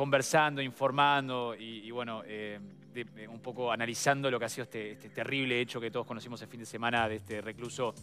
conversando, informando y, bueno, eh, un poco analizando lo que ha sido este, este, terrible hecho que todos conocimos el fin de semana de este recluso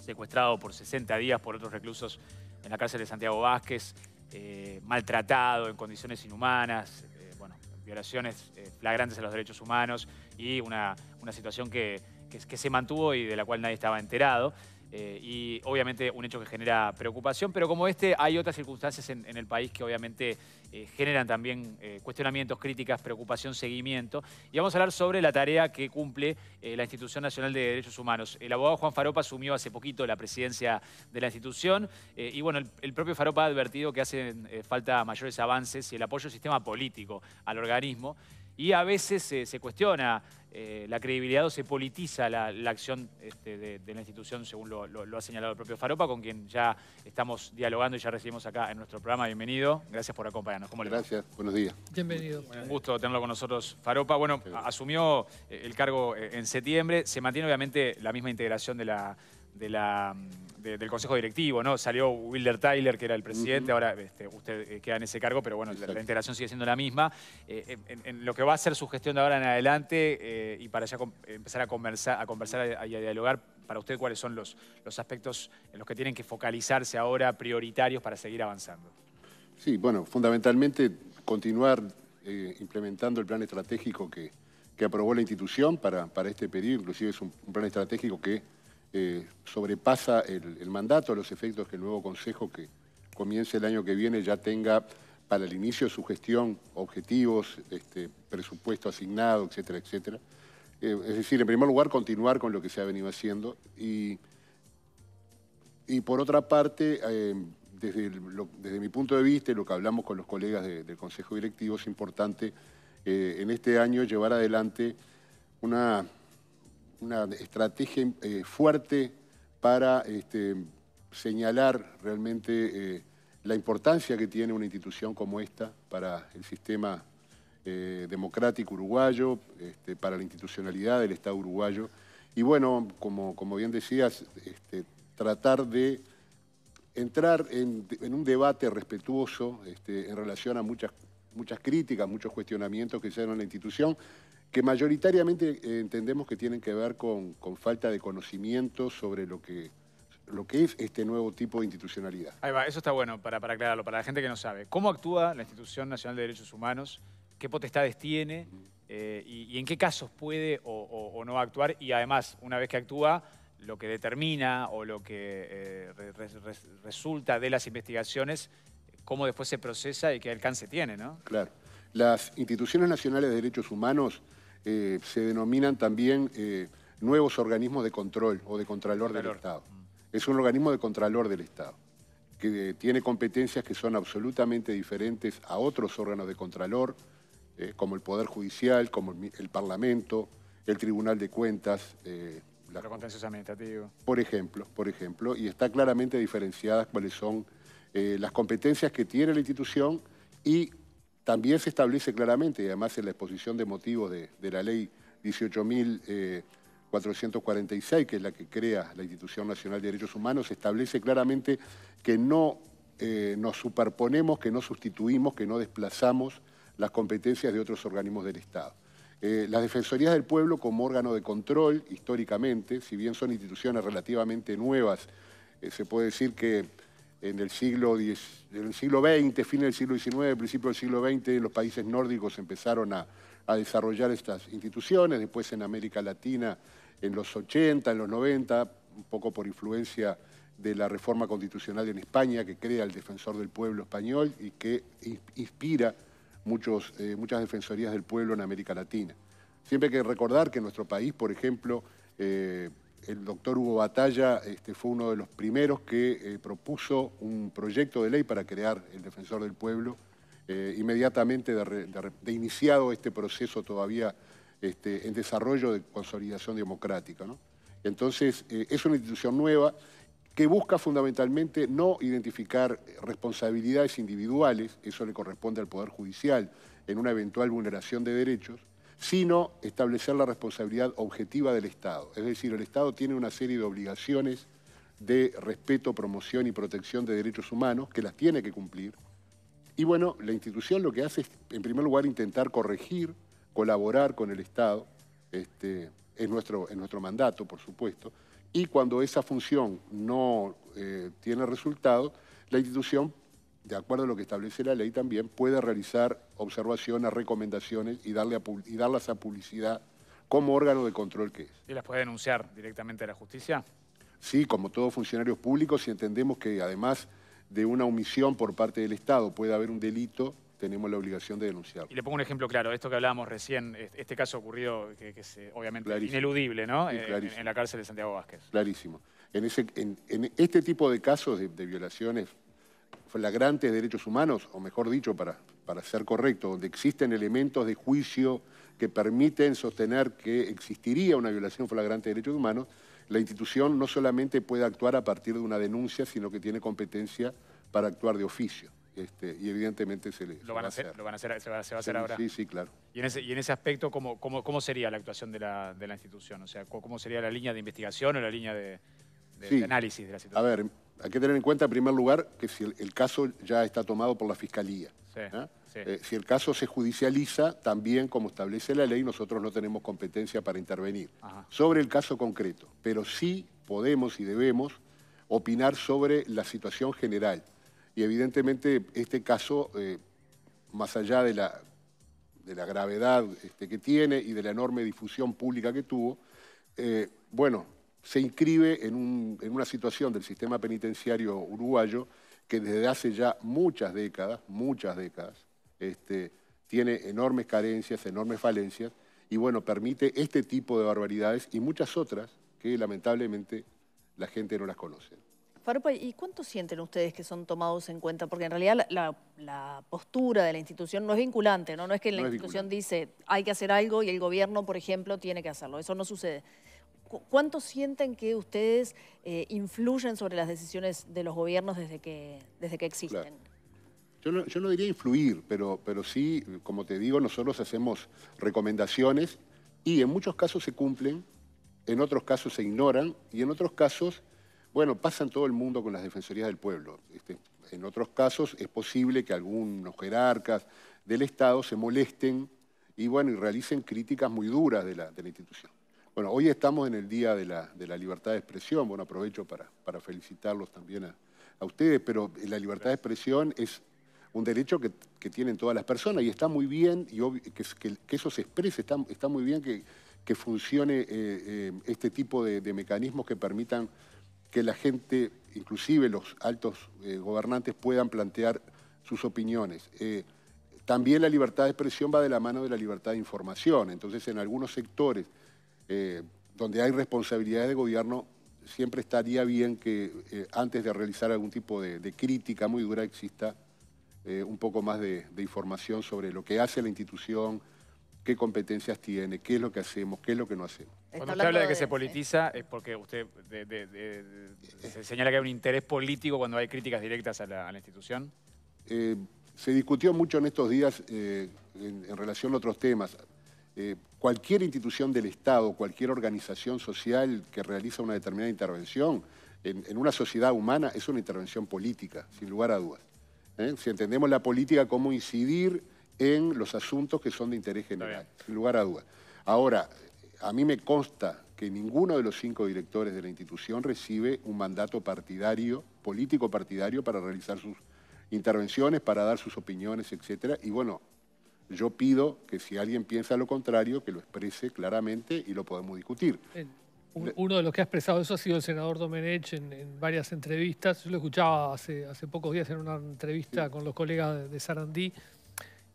secuestrado por 60 días por otros reclusos en la cárcel de Santiago Vázquez, eh, maltratado en condiciones inhumanas, eh, bueno, violaciones flagrantes a los derechos humanos y una, situación que, que se mantuvo y de la cual nadie estaba enterado. Eh, y obviamente un hecho que genera preocupación, pero como este hay otras circunstancias en, el país que obviamente eh, generan también eh, cuestionamientos, críticas, preocupación, seguimiento. Y vamos a hablar sobre la tarea que cumple la Institución Nacional de Derechos Humanos. El abogado Juan Faropa asumió hace poquito la presidencia de la institución y bueno, el, el, propio Faropa ha advertido que hacen falta mayores avances y el apoyo del sistema político al organismo y a veces se, cuestiona eh, la credibilidad o se politiza la, acción este, de, la institución, según lo, ha señalado el propio Faropa, con quien ya estamos dialogando y ya recibimos acá en nuestro programa. Bienvenido, gracias por acompañarnos. ¿Cómo gracias, buenos días. Bienvenido. un gusto tenerlo con nosotros, Faropa. Bueno, asumió eh, el cargo eh, en septiembre, se mantiene obviamente la misma integración de la del Consejo Directivo, ¿no? Salió Wilder Tyler, que era el presidente, ahora este, usted eh, queda en ese cargo, pero bueno, la, integración sigue siendo la misma. Eh, eh, en, lo que va a ser su gestión de ahora en adelante y para ya empezar a conversar, a conversar y a, dialogar, para usted, ¿cuáles son los, los aspectos en los que tienen que focalizarse ahora prioritarios para seguir avanzando? Sí, bueno, fundamentalmente continuar implementando el plan estratégico que, aprobó la institución para, para este periodo, inclusive es un plan estratégico que eh, sobrepasa el, mandato los efectos que el nuevo Consejo que comience el año que viene ya tenga para el inicio de su gestión objetivos, este, presupuesto asignado, etcétera, etcétera. Eh, es decir, en primer lugar, continuar con lo que se ha venido haciendo y, y por otra parte, eh, desde, desde, mi punto de vista lo que hablamos con los colegas del Consejo Directivo, es importante en este año llevar adelante una una estrategia eh, fuerte para este, señalar realmente eh, la importancia que tiene una institución como esta para el sistema eh, democrático uruguayo, este, para la institucionalidad del Estado uruguayo. Y bueno, como, bien decías, este, tratar de entrar en, un debate respetuoso en relación a muchas, muchas críticas, muchos cuestionamientos que se en la institución, que mayoritariamente eh, entendemos que tienen que ver con, falta de conocimiento sobre lo que, lo que es este nuevo tipo de institucionalidad. Ahí va, eso está bueno para, aclararlo, para la gente que no sabe. ¿Cómo actúa la Institución Nacional de Derechos Humanos? ¿Qué potestades tiene? Eh, y, en qué casos puede o, no actuar? Y además, una vez que actúa, lo que determina o lo que eh, resulta de las investigaciones, cómo después se procesa y qué alcance tiene, ¿no? Claro. Las instituciones nacionales de derechos humanos eh, se denominan también eh, nuevos organismos de control o de contralor, del Estado. Es un organismo de contralor del Estado, que eh, tiene competencias que son absolutamente diferentes a otros órganos de contralor, como el Poder Judicial, como el, Parlamento, el Tribunal de Cuentas. La, Por ejemplo, por ejemplo, y está claramente diferenciadas cuáles son las competencias que tiene la institución y también se establece claramente, y además en la exposición de motivos de, la ley 18.446, eh, que es la que crea la Institución Nacional de Derechos Humanos, se establece claramente que no eh, nos superponemos, que no sustituimos, que no desplazamos las competencias de otros organismos del Estado. Eh, las Defensorías del Pueblo como órgano de control, históricamente, si bien son instituciones relativamente nuevas, se puede decir que en el siglo, XX, fin del siglo XIX, principio del siglo XX, los países nórdicos empezaron a, desarrollar estas instituciones, después en América Latina en los 80, en los 90, un poco por influencia de la reforma constitucional en España que crea el Defensor del Pueblo español y que inspira eh, muchas defensorías del pueblo en América Latina. Siempre hay que recordar que en nuestro país, por ejemplo, eh, el doctor Hugo Batalla este, fue uno de los primeros que eh, propuso un proyecto de ley para crear el Defensor del Pueblo, eh, inmediatamente de, iniciado este proceso todavía este, en desarrollo de consolidación democrática. Entonces, eh, es una institución nueva que busca fundamentalmente no identificar responsabilidades individuales, eso le corresponde al Poder Judicial, en una eventual vulneración de derechos, sino establecer la responsabilidad objetiva del Estado. Es decir, el Estado tiene una serie de obligaciones de respeto, promoción y protección de derechos humanos que las tiene que cumplir. Y bueno, la institución lo que hace es, en primer lugar, intentar corregir, colaborar con el Estado, este, es, nuestro, nuestro mandato, por supuesto, y cuando esa función no eh, tiene resultado, la institución de acuerdo a lo que establece la ley también, puede realizar observaciones, recomendaciones y, darle darlas a publicidad como órgano de control que es. ¿Y las puede denunciar directamente a la justicia? Sí, como todos funcionarios públicos, si entendemos que además de una omisión por parte del Estado puede haber un delito, tenemos la obligación de denunciarlo. Y le pongo un ejemplo claro, esto que hablábamos recién, este caso ocurrido, que, es eh, obviamente ineludible, ¿no? Eh, en, la cárcel de Santiago Vázquez. Clarísimo. En, este tipo de casos de violaciones flagrantes de derechos humanos, o mejor dicho, para, para ser correcto, donde existen elementos de juicio que permiten sostener que existiría una violación flagrante de derechos humanos, la institución no solamente puede actuar a partir de una denuncia, sino que tiene competencia para actuar de oficio. Este, y evidentemente se le lo van a hacer, Lo van a hacer, se va, a hacer ahora. Sí, sí, claro. Y en ese, aspecto, ¿cómo, cómo, sería la actuación de la, de la, institución? O sea, ¿cómo sería la línea de investigación o la línea de, de análisis de la situación? A ver, hay que tener en cuenta, en primer lugar, que si el, caso ya está tomado por la Fiscalía. ¿ah? Eh, si el caso se judicializa, también, como establece la ley, nosotros no tenemos competencia para intervenir sobre el caso concreto, pero sí podemos y debemos opinar sobre la situación general. Y evidentemente este caso, eh, más allá de la, gravedad este, que tiene y de la enorme difusión pública que tuvo, eh, bueno, se inscribe en, una situación del sistema penitenciario uruguayo que desde hace ya muchas décadas, muchas décadas, este, tiene enormes carencias, enormes falencias, y bueno, permite este tipo de barbaridades y muchas otras que lamentablemente la gente no las conoce. ¿y cuánto sienten ustedes que son tomados en cuenta? Porque en realidad la, postura de la institución no es vinculante, ¿no? es que la institución dice hay que hacer algo y el gobierno, por ejemplo, tiene que hacerlo. Eso no sucede. ¿Cuánto sienten que ustedes eh, influyen sobre las decisiones de los gobiernos desde que, desde que existen? Yo, no, diría influir, pero, pero sí, como te digo, nosotros hacemos recomendaciones y en muchos casos se cumplen, en otros casos se ignoran y en otros casos, bueno, pasan todo el mundo con las defensorías del pueblo. Este, en otros casos es posible que algunos jerarcas del Estado se molesten y, bueno, y realicen críticas muy duras de la institución. Bueno, hoy estamos en el Día de la, Libertad de Expresión. Bueno, aprovecho para, felicitarlos también a, ustedes, pero la libertad de expresión es un derecho que, tienen todas las personas y está muy bien y que, eso se exprese, está, muy bien que, funcione eh, eh, este tipo de, mecanismos que permitan que la gente, inclusive los altos eh, gobernantes, puedan plantear sus opiniones también la libertad de expresión va de la mano de la libertad de información. Entonces, en algunos sectores eh, donde hay responsabilidades de gobierno, siempre estaría bien que eh, antes de realizar algún tipo de, crítica muy dura exista eh, un poco más de, información sobre lo que hace la institución, qué competencias tiene, qué es lo que hacemos, qué es lo que no hacemos. Cuando usted habla de que se politiza es porque usted señala que hay un interés político cuando hay críticas directas a la, institución. se discutió mucho en estos días en relación a otros temas. Eh, cualquier institución del Estado, cualquier organización social que realiza una determinada intervención en, una sociedad humana es una intervención política, sin lugar a dudas. ¿eh? Si entendemos la política como incidir en los asuntos que son de interés general, sin lugar a dudas. Ahora, a mí me consta que ninguno de los cinco directores de la institución recibe un mandato partidario, político partidario, para realizar sus intervenciones, para dar sus opiniones, etcétera. Y bueno, yo pido que si alguien piensa lo contrario, que lo exprese claramente y lo podemos discutir. Uno de los que ha expresado eso ha sido el senador Domenech en, varias entrevistas. Yo lo escuchaba hace, pocos días en una entrevista con los colegas de, Sarandí.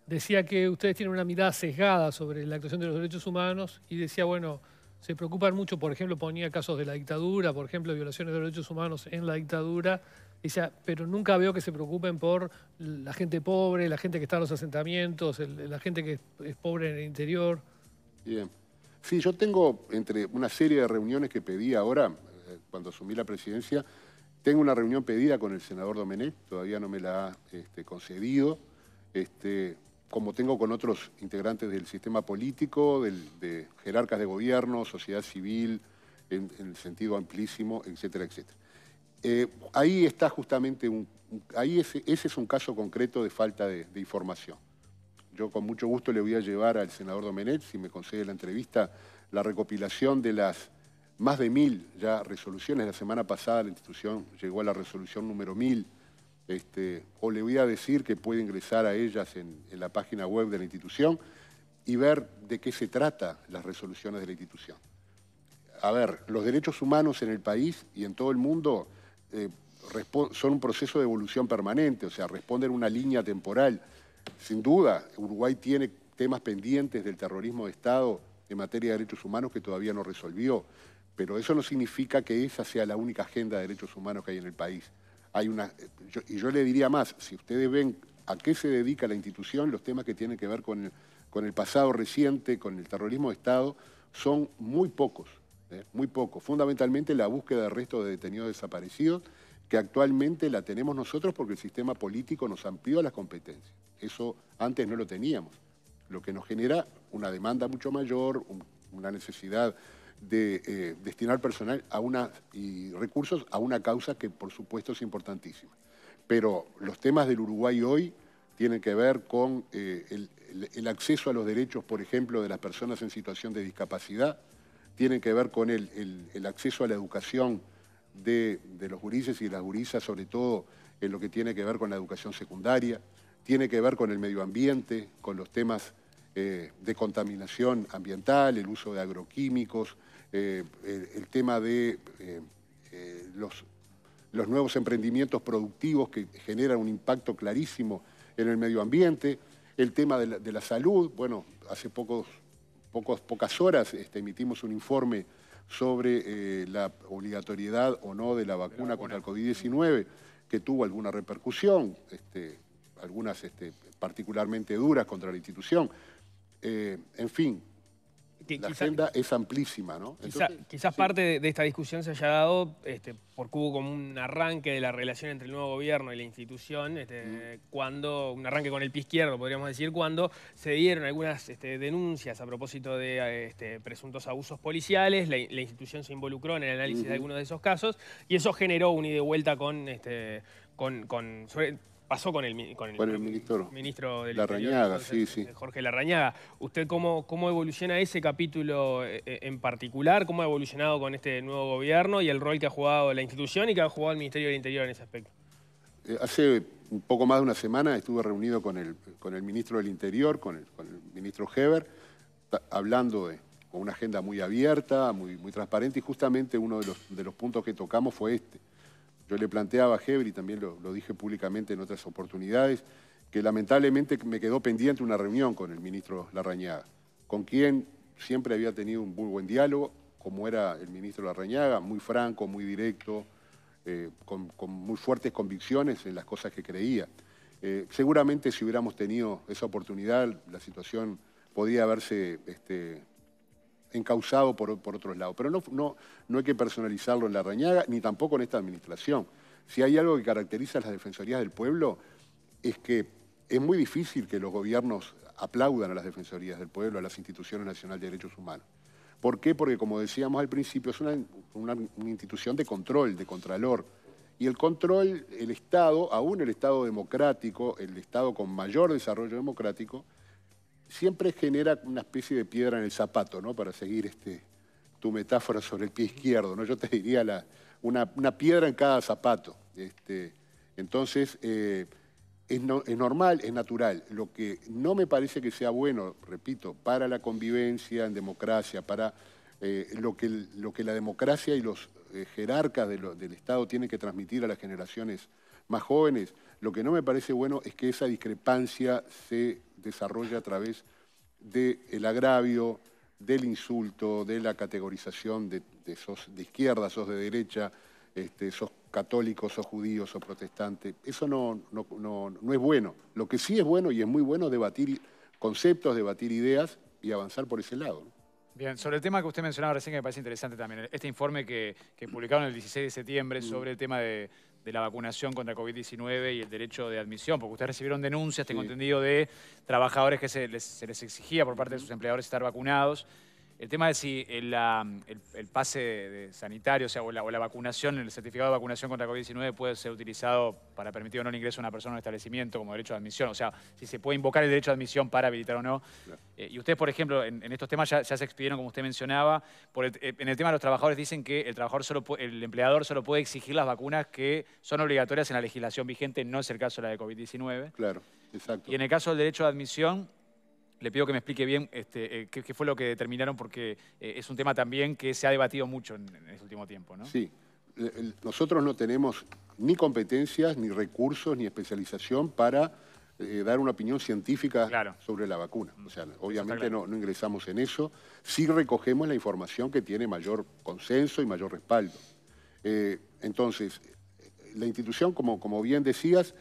Decía que ustedes tienen una mirada sesgada sobre la actuación de los derechos humanos y decía, bueno, se preocupan mucho, por ejemplo, ponía casos de la dictadura, por ejemplo, violaciones de derechos humanos en la dictadura, Dice, pero nunca veo que se preocupen por la gente pobre, la gente que está en los asentamientos, la gente que es pobre en el interior. Bien. Sí, yo tengo entre una serie de reuniones que pedí ahora, eh, cuando asumí la presidencia, tengo una reunión pedida con el senador Domenech, todavía no me la ha este, concedido, este, como tengo con otros integrantes del sistema político, de jerarcas de gobierno, sociedad civil, en el sentido amplísimo, etcétera, etcétera. Eh, ahí está justamente un... Ahí ese, es un caso concreto de falta de, información. Yo con mucho gusto le voy a llevar al senador Domenet, si me concede la entrevista, la recopilación de las más de mil ya resoluciones. La semana pasada la institución llegó a la resolución número mil. Este, o le voy a decir que puede ingresar a ellas en la página web de la institución y ver de qué se trata las resoluciones de la institución. A ver, los derechos humanos en el país y en todo el mundo eh, son un proceso de evolución permanente, o sea, responden a una línea temporal. Sin duda, Uruguay tiene temas pendientes del terrorismo de Estado en materia de derechos humanos que todavía no resolvió, pero eso no significa que esa sea la única agenda de derechos humanos que hay en el país. Hay una, eh, y yo le diría más, si ustedes ven a qué se dedica la institución, los temas que tienen que ver con el pasado reciente, con el terrorismo de Estado, son muy pocos. ¿eh? muy poco. Fundamentalmente la búsqueda de restos de detenidos desaparecidos, que actualmente la tenemos nosotros porque el sistema político nos amplió las competencias. Eso antes no lo teníamos, lo que nos genera una demanda mucho mayor, una necesidad de eh, destinar personal a una, y recursos a una causa que por supuesto es importantísima. Pero los temas del Uruguay hoy tienen que ver con eh, el, acceso a los derechos, por ejemplo, de las personas en situación de discapacidad, tienen que ver con el, acceso a la educación de, los gurises y de las gurisas, sobre todo en lo que tiene que ver con la educación secundaria, tiene que ver con el medio ambiente, con los temas eh, de contaminación ambiental, el uso de agroquímicos, eh, el, tema de eh, los, nuevos emprendimientos productivos que generan un impacto clarísimo en el medio ambiente, el tema de la, de la salud, bueno, hace pocos pocos, pocas horas este, emitimos un informe sobre eh, la obligatoriedad o no de la vacuna, contra el COVID-19, que tuvo alguna repercusión, este, algunas este, particularmente duras contra la institución. Eh, en fin, la agenda es amplísima, ¿no? quizás parte de, esta discusión se haya dado este, porque hubo como un arranque de la relación entre el nuevo gobierno y la institución, este, cuando, un arranque con el pie izquierdo, podríamos decir, cuando se dieron algunas este, denuncias a propósito de este, presuntos abusos policiales, la, institución se involucró en el análisis de algunos de esos casos y eso generó un ida y vuelta con, con, con pasó con el, ministro, ministro del la sí, Jorge Larrañaga. ¿Usted cómo, cómo evoluciona ese capítulo eh, eh, en particular? ¿Cómo ha evolucionado con este nuevo gobierno y el rol que ha jugado la institución y que ha jugado el Ministerio del Interior en ese aspecto? Eh, hace un poco más de una semana estuve reunido con el, con el ministro del Interior, con el, ministro Heber, hablando de con una agenda muy abierta, muy, muy transparente, y justamente uno los, de los puntos que tocamos fue este yo le planteaba a Heber, y también lo, dije públicamente en otras oportunidades, que lamentablemente me quedó pendiente una reunión con el ministro Larrañaga, con quien siempre había tenido un muy buen diálogo, como era el ministro Larrañaga, muy franco, muy directo, eh, con, muy fuertes convicciones en las cosas que creía. Eh, seguramente si hubiéramos tenido esa oportunidad, la situación podía haberse este, encausado por, por otros lados. Pero no, no, no hay que personalizarlo en la Reñaga, ni tampoco en esta administración. Si hay algo que caracteriza a las defensorías del pueblo, es que es muy difícil que los gobiernos aplaudan a las defensorías del pueblo, a las instituciones nacionales de derechos humanos. ¿Por qué? Porque, como decíamos al principio, es una, una institución de control, de contralor. Y el control, el Estado, aún el Estado democrático, el Estado con mayor desarrollo democrático, siempre genera una especie de piedra en el zapato, ¿no? Para seguir este, tu metáfora sobre el pie izquierdo, ¿no? Yo te diría una, piedra en cada zapato. Este, entonces, eh, es, normal, es natural. Lo que no me parece que sea bueno, repito, para la convivencia en democracia, para eh, lo, que, lo, que, la democracia y los eh, jerarcas del Estado tienen que transmitir a las generaciones más jóvenes. Lo que no me parece bueno es que esa discrepancia se desarrolle a través del agravio, del insulto, de la categorización de, de, sos de izquierda, sos de derecha, este, sos católicos sos judíos, sos protestantes. Eso no, no, es bueno. Lo que sí es bueno y es muy bueno es debatir conceptos, debatir ideas y avanzar por ese lado. Bien, sobre el tema que usted mencionaba recién, que me parece interesante también, este informe que publicaron el 16 de septiembre mm. sobre el tema de, de la vacunación contra COVID-19 y el derecho de admisión, porque ustedes recibieron denuncias, tengo entendido, de trabajadores que se les exigía por parte de sus empleadores estar vacunados. El tema de si el, pase sanitario o, sea, o, la, vacunación, el certificado de vacunación contra COVID-19 puede ser utilizado para permitir o no el ingreso a una persona a un establecimiento como derecho de admisión. O sea, si se puede invocar el derecho de admisión para habilitar o no. Eh, y ustedes, por ejemplo, en, estos temas ya, se expidieron, como usted mencionaba. Eh, en el tema de los trabajadores dicen que el, trabajador solo, el empleador solo puede exigir las vacunas que son obligatorias en la legislación vigente. No es el caso de la de COVID-19. Claro, exacto. Y en el caso del derecho de admisión le pido que me explique bien este, eh, qué, fue lo que determinaron, porque eh, es un tema también que se ha debatido mucho en, el este último tiempo. ¿no? Sí, eh, nosotros no tenemos ni competencias, ni recursos, ni especialización para dar una opinión científica sobre la vacuna. O sea, obviamente no, ingresamos en eso. Sí recogemos la información que tiene mayor consenso y mayor respaldo. entonces, la institución, como bien decías,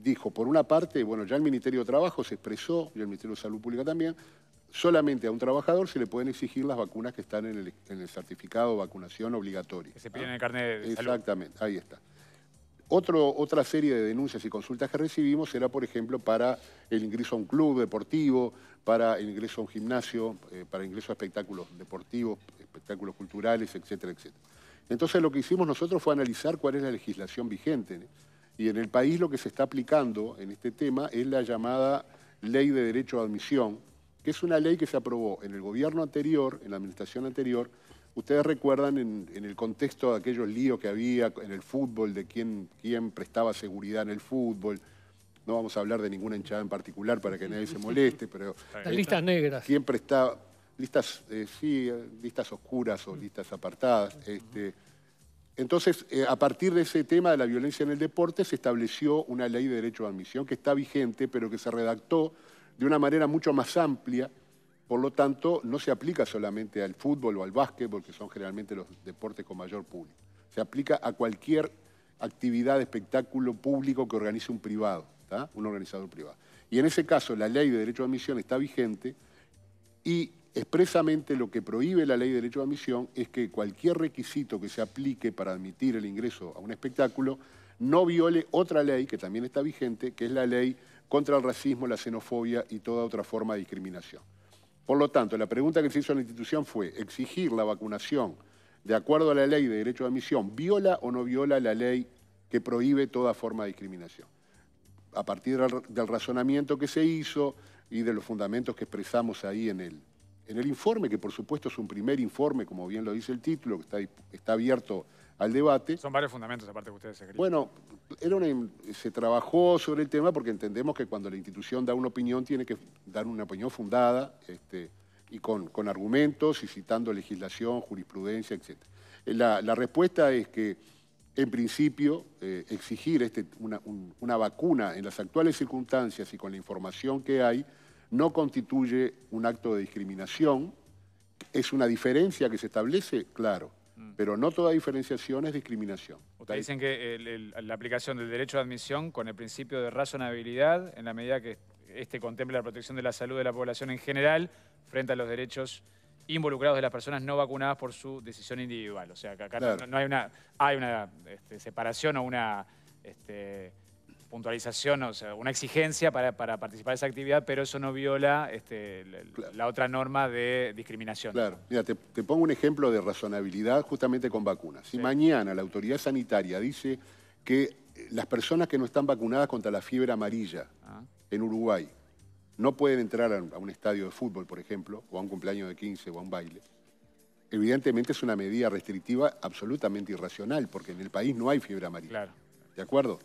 dijo, por una parte, bueno, ya el Ministerio de Trabajo se expresó, y el Ministerio de Salud Pública también, solamente a un trabajador se le pueden exigir las vacunas que están en el, certificado de vacunación obligatoria. Que se piden en el carnet de salud. Exactamente, ahí está. otra serie de denuncias y consultas que recibimos era, por ejemplo, para el ingreso a un club deportivo, para el ingreso a un gimnasio, eh, para ingreso a espectáculos deportivos, espectáculos culturales, etcétera, etcétera. Entonces lo que hicimos nosotros fue analizar cuál es la legislación vigente. Y en el país lo que se está aplicando en este tema es la llamada Ley de Derecho a Admisión, que es una ley que se aprobó en el gobierno anterior, en la administración anterior. Ustedes recuerdan en, el contexto de aquellos líos que había en el fútbol, de quién, quién prestaba seguridad en el fútbol, no vamos a hablar de ninguna hinchada en particular para que nadie se moleste, pero... Las eh, listas negras. Siempre está... Listas, eh, sí, eh, listas oscuras o listas apartadas. Este, entonces, eh, a partir de ese tema de la violencia en el deporte, se estableció una ley de derecho de admisión que está vigente, pero que se redactó de una manera mucho más amplia. Por lo tanto, no se aplica solamente al fútbol o al básquet, porque son generalmente los deportes con mayor público. Se aplica a cualquier actividad, de espectáculo público que organice un privado, un organizador privado. Y en ese caso, la ley de derecho de admisión está vigente y Expresamente lo que prohíbe la ley de derecho de admisión es que cualquier requisito que se aplique para admitir el ingreso a un espectáculo no viole otra ley que también está vigente, que es la ley contra el racismo, la xenofobia y toda otra forma de discriminación. Por lo tanto, la pregunta que se hizo a la institución fue exigir la vacunación de acuerdo a la ley de derecho de admisión, ¿viola o no viola la ley que prohíbe toda forma de discriminación? A partir del razonamiento que se hizo y de los fundamentos que expresamos ahí en el, en el informe, que por supuesto es un primer informe, como bien lo dice el título, que está, abierto al debate. Son varios fundamentos aparte que ustedes creen. Bueno, se trabajó sobre el tema porque entendemos que cuando la institución da una opinión tiene que dar una opinión fundada este, y con, argumentos y citando legislación, jurisprudencia, etc. La, respuesta es que, en principio, eh, exigir este, una vacuna en las actuales circunstancias y con la información que hay no constituye un acto de discriminación. ¿Es una diferencia que se establece? Claro. Mm. Pero no toda diferenciación es discriminación. Ustedes dicen que la aplicación del derecho de admisión con el principio de razonabilidad, en la medida que este contempla la protección de la salud de la población en general, frente a los derechos involucrados de las personas no vacunadas por su decisión individual. O sea, que acá no, hay una, hay una este, separación o una... Este, puntualización, o sea, una exigencia para, participar de esa actividad, pero eso no viola este, la, otra norma de discriminación. Claro, mira, te, pongo un ejemplo de razonabilidad justamente con vacunas. Si mañana la autoridad sanitaria dice que eh, las personas que no están vacunadas contra la fiebre amarilla ah. en Uruguay no pueden entrar a un estadio de fútbol, por ejemplo, o a un cumpleaños de 15 o a un baile, evidentemente es una medida restrictiva absolutamente irracional, porque en el país no hay fiebre amarilla. Claro. ¿De acuerdo?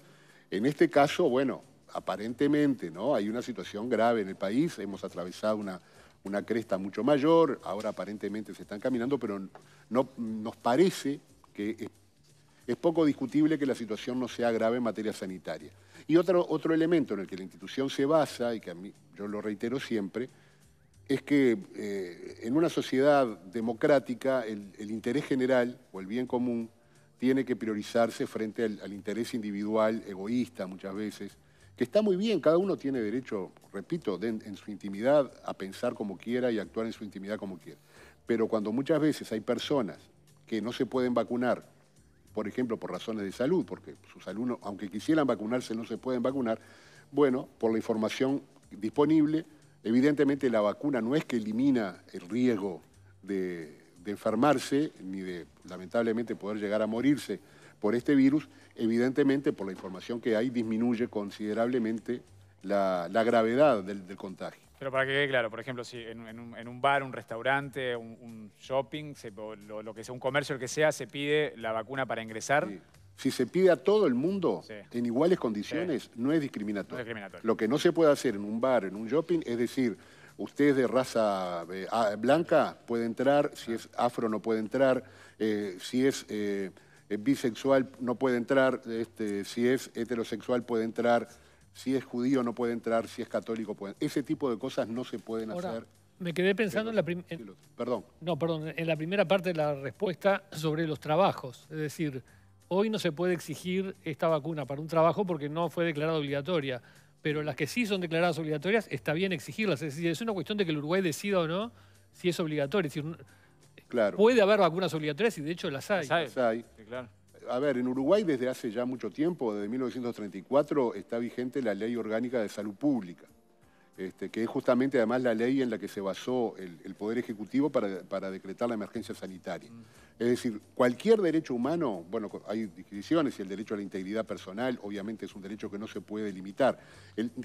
En este caso, bueno, aparentemente ¿no? hay una situación grave en el país, hemos atravesado una, una cresta mucho mayor, ahora aparentemente se están caminando, pero no, nos parece que es, poco discutible que la situación no sea grave en materia sanitaria. Y otro, otro elemento en el que la institución se basa, y que a mí, yo lo reitero siempre, es que eh, en una sociedad democrática el interés general o el bien común tiene que priorizarse frente al, interés individual, egoísta muchas veces, que está muy bien, cada uno tiene derecho, repito, en su intimidad a pensar como quiera y actuar en su intimidad como quiera. Pero cuando muchas veces hay personas que no se pueden vacunar, por ejemplo, por razones de salud, porque sus alumnos, aunque quisieran vacunarse, no se pueden vacunar, bueno, por la información disponible, evidentemente la vacuna no es que elimina el riesgo de de enfermarse ni de lamentablemente poder llegar a morirse por este virus, evidentemente por la información que hay disminuye considerablemente la, gravedad del, contagio. Pero para que quede claro, por ejemplo, si en, un, bar, un restaurante, un, shopping, lo, que sea, un comercio, el que sea, se pide la vacuna para ingresar. Si se pide a todo el mundo en iguales condiciones, no, es discriminatorio. Lo que no se puede hacer en un bar, en un shopping, es decir, Usted es de raza eh, ah, blanca, puede entrar, si es afro no puede entrar, eh, si es eh, bisexual no puede entrar, este, si es heterosexual puede entrar, si es judío no puede entrar, si es católico puede Ese tipo de cosas no se pueden hacer. Me quedé pensando en la perdón. No, en la primera parte de la respuesta sobre los trabajos. Es decir, hoy no se puede exigir esta vacuna para un trabajo porque no fue declarada obligatoria pero las que sí son declaradas obligatorias está bien exigirlas. Es es una cuestión de que el Uruguay decida o no si es obligatorio. Es puede haber vacunas obligatorias y de hecho las hay. A ver, en Uruguay desde hace ya mucho tiempo, desde 1934, está vigente la Ley Orgánica de Salud Pública. Este, que es justamente además la ley en la que se basó el, Poder Ejecutivo para, decretar la emergencia sanitaria. Mm. Es decir, cualquier derecho humano, bueno, hay disquisiciones y el derecho a la integridad personal obviamente es un derecho que no se puede limitar.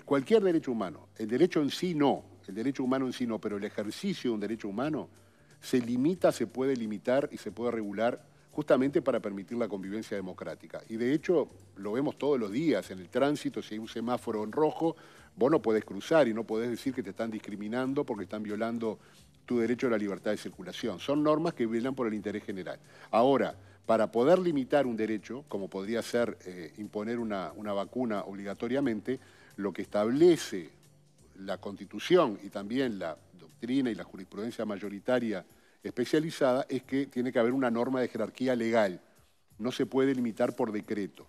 cualquier derecho humano, el derecho en sí no, el derecho humano en sí no, pero el ejercicio de un derecho humano se limita, se puede limitar y se puede regular justamente para permitir la convivencia democrática. Y de hecho lo vemos todos los días en el tránsito, si hay un semáforo en rojo, vos no podés cruzar y no podés decir que te están discriminando porque están violando tu derecho a la libertad de circulación. Son normas que violan por el interés general. Ahora, para poder limitar un derecho, como podría ser eh, imponer una, vacuna obligatoriamente, lo que establece la Constitución y también la doctrina y la jurisprudencia mayoritaria especializada es que tiene que haber una norma de jerarquía legal. No se puede limitar por decreto.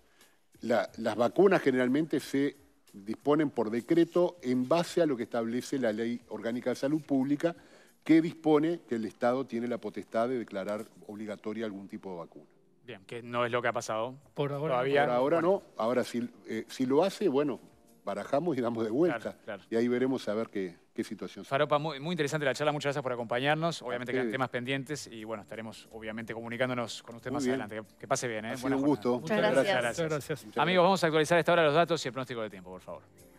las vacunas generalmente se disponen por decreto en base a lo que establece la Ley Orgánica de Salud Pública, que dispone que el Estado tiene la potestad de declarar obligatoria algún tipo de vacuna. Bien, que no es lo que ha pasado. Por ahora, ahora no. Ahora, sí eh, si lo hace, bueno, barajamos y damos de vuelta. Y ahí veremos a ver qué, qué situación. Faropa, muy, muy, interesante la charla, muchas gracias por acompañarnos. Obviamente quedan temas pendientes y bueno, estaremos obviamente comunicándonos con usted más adelante. Que, pase bien. ¿eh? Ha un gusto. Muchas, gracias. Amigos, vamos a actualizar a esta hora los datos y el pronóstico de tiempo, por favor.